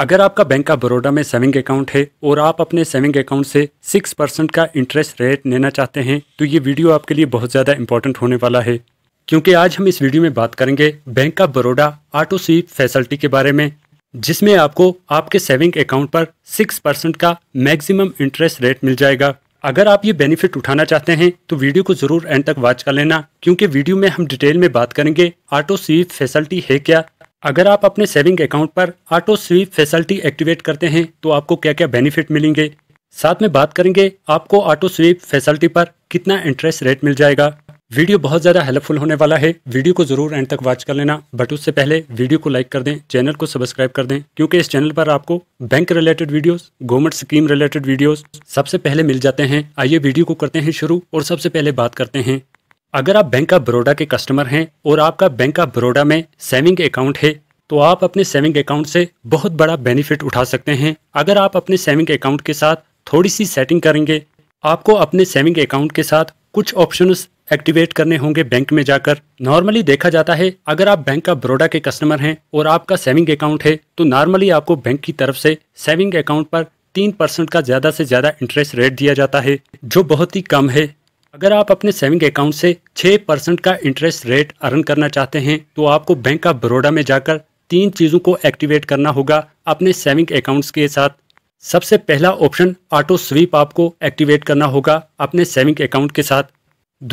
अगर आपका bank of Baroda में सेविंग अकाउंट है और आप अपने सेविंग अकाउंट से सिक्स परसेंट का इंटरेस्ट रेट लेना चाहते हैं तो ये वीडियो आपके लिए बहुत ज़्यादा इंपॉर्टेंट होने वाला है क्योंकि आज हम इस वीडियो में बात करेंगे Bank of Baroda auto sweep facility के बारे में जिसमें आपको आपके सेविंग अकाउंट पर सिक्स परसेंट का मैक्सिमम इंटरेस्ट रेट मिल जाएगा अगर आप ये बेनिफिट उठाना चाहते हैं तो वीडियो को जरूर एंड तक वॉच कर लेना क्योंकि वीडियो में हम डिटेल में बात करेंगे ऑटो स्वीप फैसिलिटी है क्या अगर आप अपने सेविंग अकाउंट पर ऑटो स्वीप फैसिलिटी एक्टिवेट करते हैं तो आपको क्या क्या बेनिफिट मिलेंगे साथ में बात करेंगे आपको ऑटो स्वीप फैसिलिटी पर कितना इंटरेस्ट रेट मिल जाएगा वीडियो बहुत ज़्यादा हेल्पफुल होने वाला है वीडियो को जरूर एंड तक वॉच कर लेना बट उससे पहले वीडियो को लाइक कर दें चैनल को सब्सक्राइब कर दें क्योंकि इस चैनल पर आपको bank related videos government scheme related videos सबसे पहले मिल जाते हैं आइए वीडियो को करते हैं शुरू और सबसे पहले बात करते हैं अगर आप बैंक ऑफ बड़ोडा के कस्टमर हैं और आपका बैंक ऑफ बड़ौदा में सेविंग अकाउंट है तो आप अपने सेविंग अकाउंट से बहुत बड़ा बेनिफिट उठा सकते हैं अगर आप अपने सेविंग अकाउंट के साथ थोड़ी सी सेटिंग करेंगे आपको अपने सेविंग अकाउंट के साथ कुछ ऑप्शन एक्टिवेट करने होंगे बैंक में जाकर नॉर्मली देखा जाता है अगर आप बैंक ऑफ बड़ोडा के कस्टमर हैं और आपका सेविंग अकाउंट है तो नॉर्मली आपको बैंक की तरफ से सेविंग अकाउंट पर तीन परसेंट का ज्यादा से ज्यादा इंटरेस्ट रेट दिया जाता है जो बहुत ही कम है अगर आप अपने सेविंग अकाउंट से 6 परसेंट का इंटरेस्ट रेट अर्न करना चाहते हैं तो आपको बैंक ऑफ बड़ोडा में जाकर तीन चीज़ों को एक्टिवेट करना होगा अपने सेविंग अकाउंट्स के साथ सबसे पहला ऑप्शन ऑटो स्वीप आपको एक्टिवेट करना होगा अपने सेविंग अकाउंट के साथ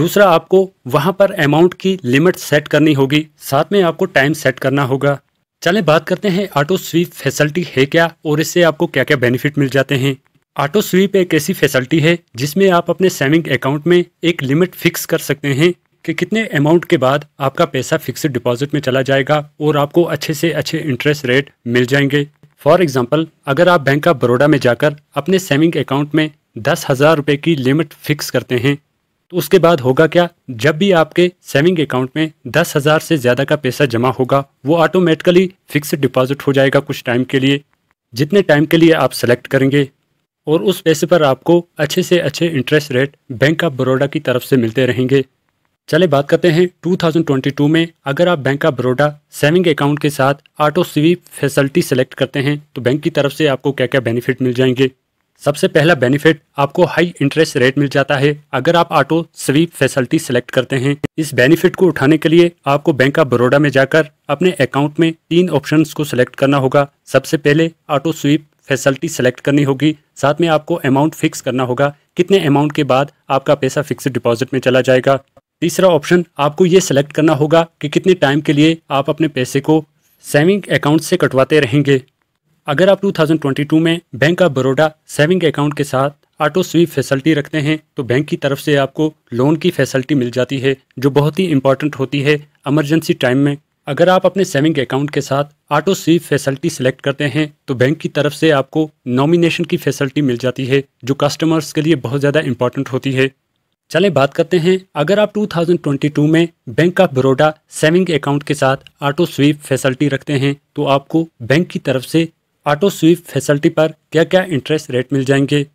दूसरा आपको वहां पर अमाउंट की लिमिट सेट करनी होगी साथ में आपको टाइम सेट करना होगा चले बात करते हैं ऑटो स्वीप फैसिलिटी है क्या और इससे आपको क्या क्या बेनिफिट मिल जाते हैं ऑटो स्वीप एक ऐसी फैसिलिटी है जिसमें आप अपने सेविंग अकाउंट में एक लिमिट फिक्स कर सकते हैं कि कितने अमाउंट के बाद आपका पैसा फिक्स्ड डिपॉजिट में चला जाएगा और आपको अच्छे से अच्छे इंटरेस्ट रेट मिल जाएंगे फॉर एग्जाम्पल अगर आप बैंक ऑफ बड़ौदा में जाकर अपने सेविंग अकाउंट में दस हज़ार रुपये की लिमिट फिक्स करते हैं तो उसके बाद होगा क्या जब भी आपके सेविंग अकाउंट में दस हज़ार से ज़्यादा का पैसा जमा होगा वो ऑटोमेटिकली फिक्स डिपॉजिट हो जाएगा कुछ टाइम के लिए जितने टाइम के लिए आप सेलेक्ट करेंगे और उस पैसे पर आपको अच्छे से अच्छे interest rate Bank of Baroda की तरफ से मिलते रहेंगे चले बात करते हैं 2022 में अगर आप Bank of Baroda saving account के साथ ऑटो स्वीप फैसिलिटी सेलेक्ट करते हैं तो बैंक की तरफ से आपको क्या क्या बेनिफिट मिल जाएंगे सबसे पहला बेनिफिट आपको हाई इंटरेस्ट रेट मिल जाता है अगर आप ऑटो स्वीप फैसिलिटी सेलेक्ट करते हैं इस बेनिफिट को उठाने के लिए आपको बैंक ऑफ बड़ौदा में जाकर अपने अकाउंट में तीन ऑप्शंस को सिलेक्ट करना होगा सबसे पहले ऑटो स्वीप फैसिलिटी सेलेक्ट करनी होगी साथ में आपको अमाउंट फिक्स करना होगा कितने अमाउंट के बाद आपका पैसा फिक्स्ड डिपॉजिट में चला जाएगा तीसरा ऑप्शन आपको ये सिलेक्ट करना होगा कि कितने टाइम के लिए आप अपने पैसे को सेविंग अकाउंट से कटवाते रहेंगे अगर आप 2022 में Bank of Baroda saving account के साथ ऑटो स्वीप फैसिलिटी रखते हैं तो बैंक की तरफ से आपको लोन की फैसिलिटी मिल जाती है जो बहुत ही इंपॉर्टेंट होती है एमरजेंसी टाइम में अगर आप अपने सेविंग अकाउंट के साथ ऑटो सेव फैसिलिटी सिलेक्ट करते हैं तो बैंक की तरफ से आपको नॉमिनेशन की फैसिलिटी मिल जाती है जो कस्टमर्स के लिए बहुत ज़्यादा इंपॉर्टेंट होती है चलें बात करते हैं अगर आप 2022 में Bank of Baroda saving account के साथ ऑटो स्वीप फैसिलिटी रखते हैं तो आपको बैंक की तरफ से ऑटो स्वीप फैसिलिटी पर क्या क्या इंटरेस्ट रेट मिल जाएंगे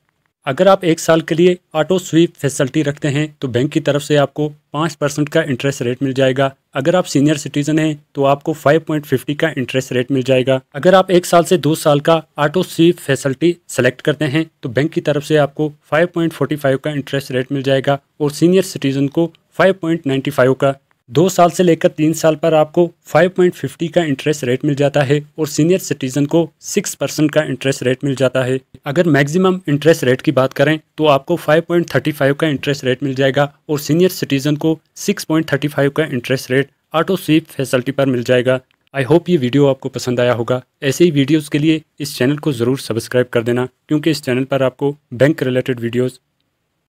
अगर आप एक साल के लिए ऑटो स्वीप फैसिलिटी रखते हैं तो बैंक की तरफ से आपको पाँच परसेंट का इंटरेस्ट रेट मिल जाएगा अगर आप सीनियर सिटीजन हैं तो आपको 5.50 का इंटरेस्ट रेट मिल जाएगा अगर आप एक साल से दो साल का ऑटो स्वीप फैसिलिटी सेलेक्ट करते हैं तो बैंक की तरफ से आपको 5.45 का इंटरेस्ट रेट मिल जाएगा और सीनियर सिटीजन को फाइव का दो साल से लेकर तीन साल पर आपको 5.50 का इंटरेस्ट रेट मिल जाता है और सीनियर सिटीजन को 6 परसेंट का इंटरेस्ट रेट मिल जाता है अगर मैक्सिमम इंटरेस्ट रेट की बात करें तो आपको 5.35 का इंटरेस्ट रेट मिल जाएगा और सीनियर सिटीजन को 6.35 का interest rate auto sweep facility पर मिल जाएगा आई होप ये वीडियो आपको पसंद आया होगा ऐसे ही वीडियोज़ के लिए इस चैनल को ज़रूर सब्सक्राइब कर देना क्योंकि इस चैनल पर आपको बैंक रिलेटेड वीडियोज़